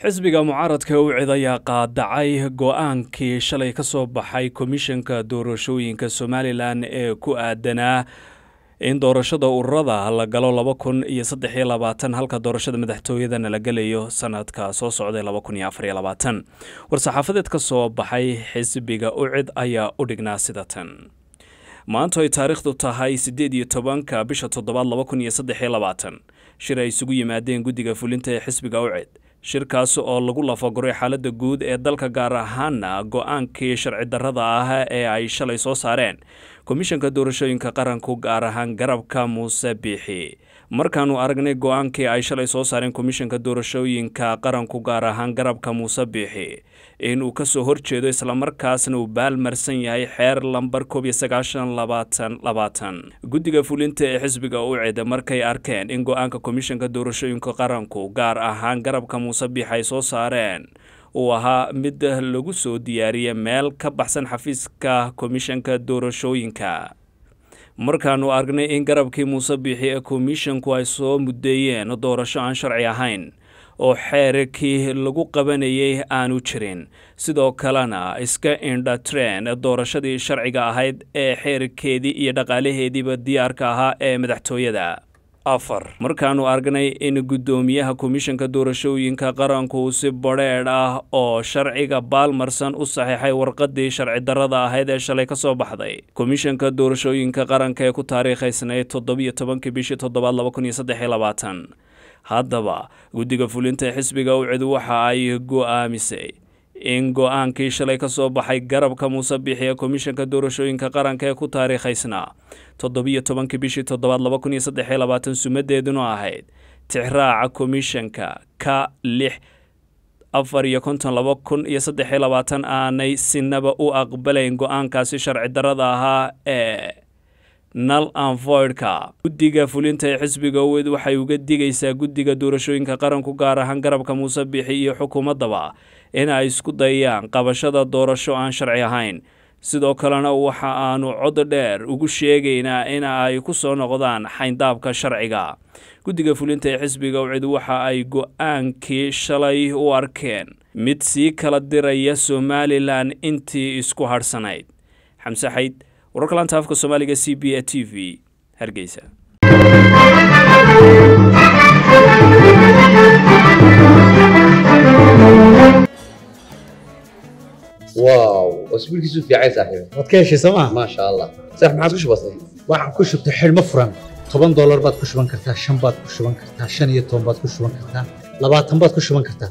xisbiga mucaaradka ucid ayaa qaadacay go-aankii shalay ka soo baxay komishanka doorashooyinka somalilan ee ku aadanaa in doorashada ururada la galo laba kun iyo saddex iyo labaatan halka doorashada madaxtooyadana la gelayo sanadka soo socday laba kun iyo afariyo labaatan war-saxaafadeed ka soo baxay xisbiga ucid ayaa u dhignaa sida tan maanta ay taariikhdu tahay siddeed iyo tobanka bisha toddobaad laba kun iyo saddex iyo labaatan shir ay isugu yimaadeen guddiga fulinta ee xisbiga ucid shirkaas oo lagu lafaguray xaaladda guud ee dalka gaar ahaana go-aankii sharci darrada ah ee ay shalay soo saareen komishanka doorashooyinka qaranku gaar ahaan garabka muuse biixi markaanu aragnay go-aankii ay shalay soo saareen komishanka doorashooyinka qaranku gaar ahaan garabka muuse biixi inuu kasoo horjeedo islamarkaasna uu baalmarsan yahay xeer lambar koob iyo sagaashan labaatan labaatan guddiga fulinta ee xisbiga u cida markay arkeen in go-aanka komishanka doorashooyinka qaranku gaar ahaan garabka muuse biixi ay soo saareen uu ahaa mid lagu soo diyaariyay meel ka baxsan xafiiska komishanka doorashooyinka markaannu aragnay in garabkii muuse biixi ee komishinku ay soo muddeeyeen doorasho aan sharci ahayn oo xeerarkii lagu qabanayay aanu jirin sidoo kalena iska indhatreen doorashadii sharciga ahayd ee xeerarkeedii iyo dhaqaalaheediiba diyaarka ahaa ee madaxtooyada afar markaannu aragnay in guddoomiyaha komishanka doorashooyinka qaranku uu si badheedh ah oo sharciga baalmarsan u saxiixay warqaddii darada ahayd ee shalay ka soo baxday komishanka doorashooyinka qaranka ee ku taariikhaysnayd toddobiyo tobankii bishii toddobaad laba kun iyo saddex iyo labaatan haddaba guddiga fulinta xisbiga ucid waxa ay go-aamisay in go-aankii shalay ka soo baxay garabka muuse bixiya ee komishanka doorashooyinka qaranka ee ku taariikhaysnaa toddobiyo tobankii bishii toddobaad laba kun iyo saddex iyo labaatan sumadeedunu ahayd tixraaca komishanka ka lix afar iyo konton laba kun iyo saddex iyo labaatan aanay sinaba u aqbalayn go-aankaasi sharci darada ahaa ee nal an voidka guddiga fulinta ee xisbiga oweed waxay uga digaysaa guddiga doorashooyinka qaranku gaar ahaan garabka muuse biixi iyo xukuumaddaba in ay isku dayaan qabashada doorasho aan sharci ahayn sidoo kalena waxa aanu cod dheer ugu sheegaynaa in ay ku soo noqdaan xayndaabka sharciga guddiga fulinta ee xisbiga ucid waxa ay go-aankii shalay u arkeen mid sii kala diraya somalilan intii isku hadhsanayd xamse xayd wararka laanta afka soomaaliga c b a t v hargeysa واو اسبوع كيسو في عايز صاحبي ما تكيش سما ما شاء الله صاحب ما كوش بسيط waxaan ku shubtay xidhmo furan toban doolar baad ku shuban kartaa shan baad ku shuban kartaa shan iyo toban baad ku shuban kartaa labaatan baad ku shuban kartaa